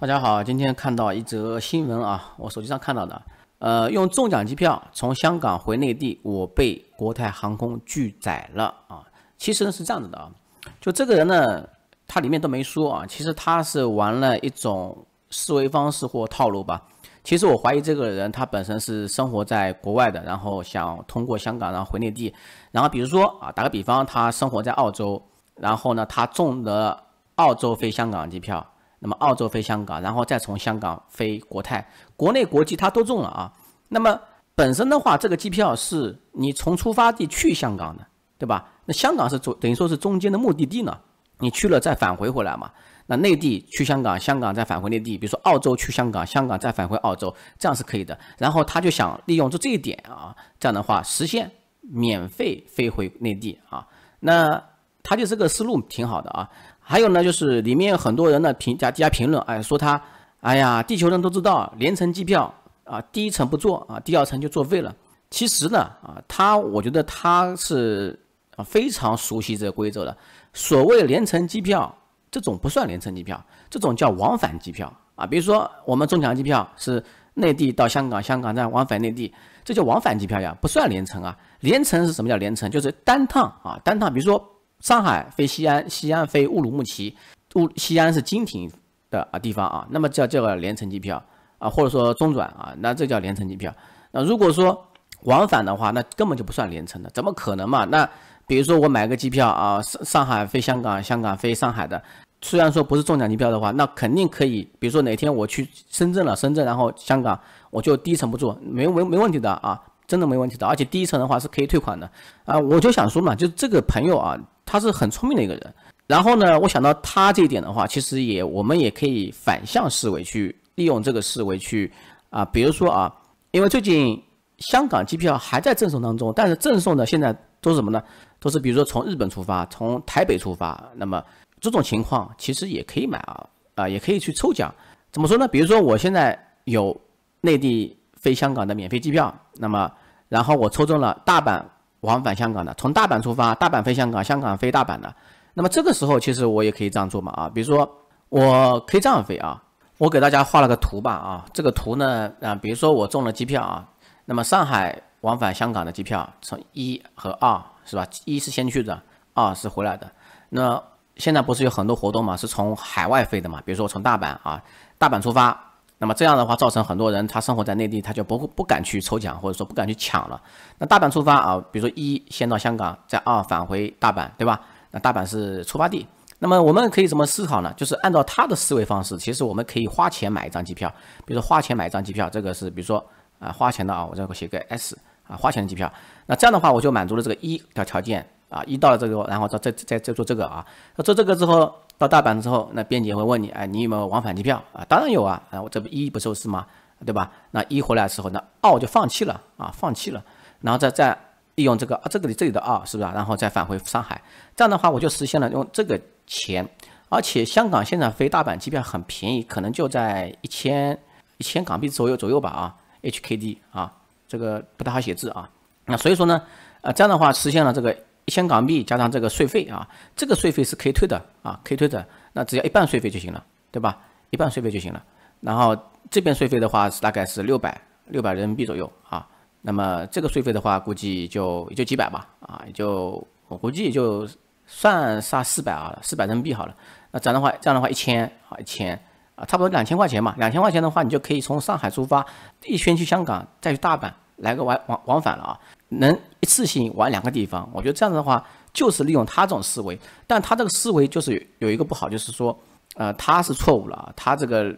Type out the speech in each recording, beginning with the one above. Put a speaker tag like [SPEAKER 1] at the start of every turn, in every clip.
[SPEAKER 1] 大家好，今天看到一则新闻啊，我手机上看到的，呃，用中奖机票从香港回内地，我被国泰航空拒载了啊。其实呢是这样子的啊，就这个人呢，他里面都没说啊，其实他是玩了一种思维方式或套路吧。其实我怀疑这个人他本身是生活在国外的，然后想通过香港然后回内地，然后比如说啊，打个比方，他生活在澳洲，然后呢他中的澳洲飞香港机票。那么澳洲飞香港，然后再从香港飞国泰国内国际，它都中了啊。那么本身的话，这个机票是你从出发地去香港的，对吧？那香港是中等于说是中间的目的地呢，你去了再返回回来嘛。那内地去香港，香港再返回内地，比如说澳洲去香港，香港再返回澳洲，这样是可以的。然后他就想利用就这一点啊，这样的话实现免费飞回内地啊。那他就这个思路挺好的啊。还有呢，就是里面很多人呢评价、底下评论，哎，说他，哎呀，地球人都知道，联程机票啊，第一程不坐啊，第二程就作废了。其实呢，啊，他我觉得他是啊非常熟悉这个规则的。所谓联程机票，这种不算联程机票，这种叫往返机票啊。比如说我们中奖机票是内地到香港，香港站往返内地，这叫往返机票呀，不算联程啊。联程是什么叫联程？就是单趟啊，单趟，比如说。上海飞西安，西安飞乌鲁木齐，乌西安是经停的啊地方啊，那么叫叫联程机票啊，或者说中转啊，那这叫联程机票。那如果说往返的话，那根本就不算联程的，怎么可能嘛？那比如说我买个机票啊，上上海飞香港，香港飞上海的，虽然说不是中奖机票的话，那肯定可以。比如说哪天我去深圳了，深圳然后香港，我就第一层不坐，没没没问题的啊，真的没问题的。而且第一层的话是可以退款的啊。我就想说嘛，就这个朋友啊。他是很聪明的一个人，然后呢，我想到他这一点的话，其实也我们也可以反向思维去利用这个思维去啊，比如说啊，因为最近香港机票还在赠送当中，但是赠送的现在都是什么呢？都是比如说从日本出发，从台北出发，那么这种情况其实也可以买啊啊，也可以去抽奖，怎么说呢？比如说我现在有内地飞香港的免费机票，那么然后我抽中了大阪。往返香港的，从大阪出发，大阪飞香港，香港飞大阪的。那么这个时候，其实我也可以这样做嘛啊，比如说我可以这样飞啊，我给大家画了个图吧啊，这个图呢啊，比如说我中了机票啊，那么上海往返香港的机票，从一和二是吧，一是先去的，二是回来的。那现在不是有很多活动嘛，是从海外飞的嘛，比如说我从大阪啊，大阪出发。那么这样的话，造成很多人他生活在内地，他就不不敢去抽奖，或者说不敢去抢了。那大阪出发啊，比如说一先到香港，再二返回大阪，对吧？那大阪是出发地。那么我们可以怎么思考呢？就是按照他的思维方式，其实我们可以花钱买一张机票。比如说花钱买一张机票，这个是比如说啊花钱的啊，我这个写个 S 啊花钱的机票。那这样的话，我就满足了这个一条条件啊，一到了这个，然后到再再再做这个啊，那做这个之后。到大阪之后，那边检会问你，哎，你有没有往返机票啊？当然有啊，啊，我这不一不收是吗？对吧？那一回来的时候，那二就放弃了啊，放弃了，然后再再利用这个啊，这个里这里的二是不是？啊？然后再返回上海，这样的话我就实现了用这个钱，而且香港现在飞大阪机票很便宜，可能就在一千一千港币左右左右吧啊，HKD 啊，这个不太好写字啊。那所以说呢，呃，这样的话实现了这个。一千港币加上这个税费啊，这个税费是可以退的啊，可以退的。那只要一半税费就行了，对吧？一半税费就行了。然后这边税费的话是大概是六百六百人民币左右啊。那么这个税费的话估计就也就几百吧啊，也就我估计就算上四百啊，四百人民币好了。那这样的话，这样的话一千啊一千啊，差不多两千块钱嘛。两千块钱的话，你就可以从上海出发，一圈去香港，再去大阪，来个往往往返了啊。能一次性玩两个地方，我觉得这样子的话，就是利用他这种思维，但他这个思维就是有一个不好，就是说，呃，他是错误了。他这个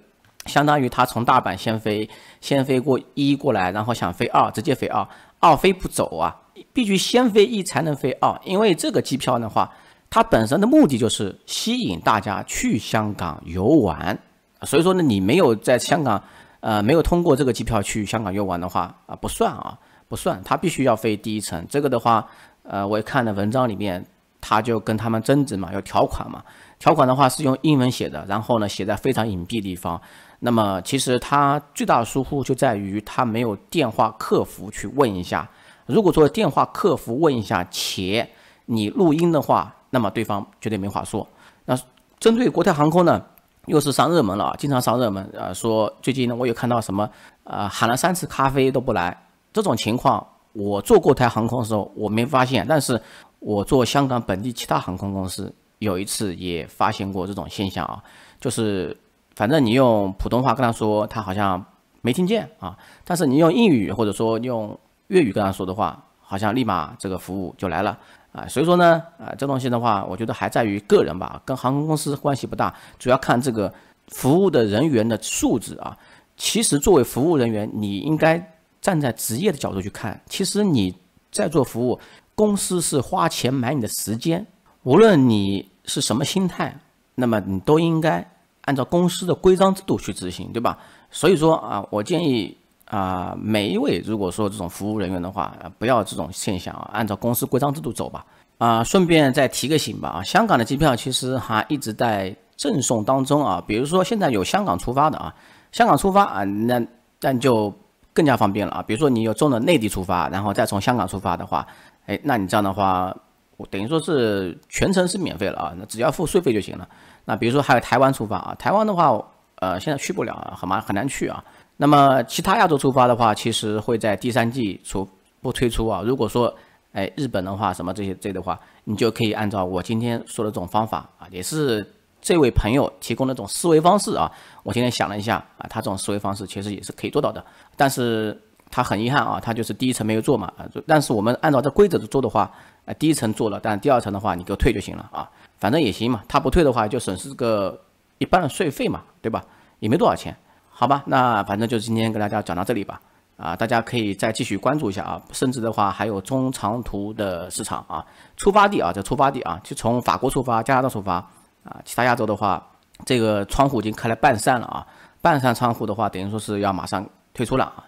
[SPEAKER 1] 相当于他从大阪先飞，先飞过一过来，然后想飞二，直接飞二，二飞不走啊，必须先飞一才能飞二，因为这个机票的话，它本身的目的就是吸引大家去香港游玩，所以说呢，你没有在香港，呃，没有通过这个机票去香港游玩的话，啊，不算啊。不算，他必须要飞第一层。这个的话，呃，我看了文章里面，他就跟他们争执嘛，有条款嘛。条款的话是用英文写的，然后呢，写在非常隐蔽地方。那么其实他最大的疏忽就在于他没有电话客服去问一下。如果说电话客服问一下且你录音的话，那么对方绝对没话说。那针对国泰航空呢，又是上热门了，经常上热门啊，说最近呢我有看到什么，呃，喊了三次咖啡都不来。这种情况，我做过台航空的时候我没发现，但是我做香港本地其他航空公司，有一次也发现过这种现象啊，就是反正你用普通话跟他说，他好像没听见啊，但是你用英语或者说用粤语跟他说的话，好像立马这个服务就来了啊。所以说呢，啊，这东西的话，我觉得还在于个人吧，跟航空公司关系不大，主要看这个服务的人员的素质啊。其实作为服务人员，你应该。站在职业的角度去看，其实你在做服务，公司是花钱买你的时间，无论你是什么心态，那么你都应该按照公司的规章制度去执行，对吧？所以说啊，我建议啊，每一位如果说这种服务人员的话，不要这种现象啊，按照公司规章制度走吧。啊，顺便再提个醒吧，啊，香港的机票其实还一直在赠送当中啊，比如说现在有香港出发的啊，香港出发啊，那那就。更加方便了啊，比如说你有中了内地出发，然后再从香港出发的话，哎，那你这样的话，我等于说是全程是免费了啊，那只要付税费就行了。那比如说还有台湾出发啊，台湾的话，呃，现在去不了啊，很麻很难去啊。那么其他亚洲出发的话，其实会在第三季出不推出啊。如果说哎日本的话，什么这些这些的话，你就可以按照我今天说的这种方法啊，也是。这位朋友提供的这种思维方式啊，我现在想了一下啊，他这种思维方式其实也是可以做到的，但是他很遗憾啊，他就是第一层没有做嘛啊。但是我们按照这规则做的话，啊第一层做了，但第二层的话你给我退就行了啊，反正也行嘛。他不退的话就损失个一般的税费嘛，对吧？也没多少钱，好吧，那反正就是今天跟大家讲到这里吧。啊，大家可以再继续关注一下啊，甚至的话还有中长途的市场啊，出发地啊这出发地啊，就从法国出发，加拿大出发。啊，其他亚洲的话，这个窗户已经开了半扇了啊，半扇窗户的话，等于说是要马上退出了啊。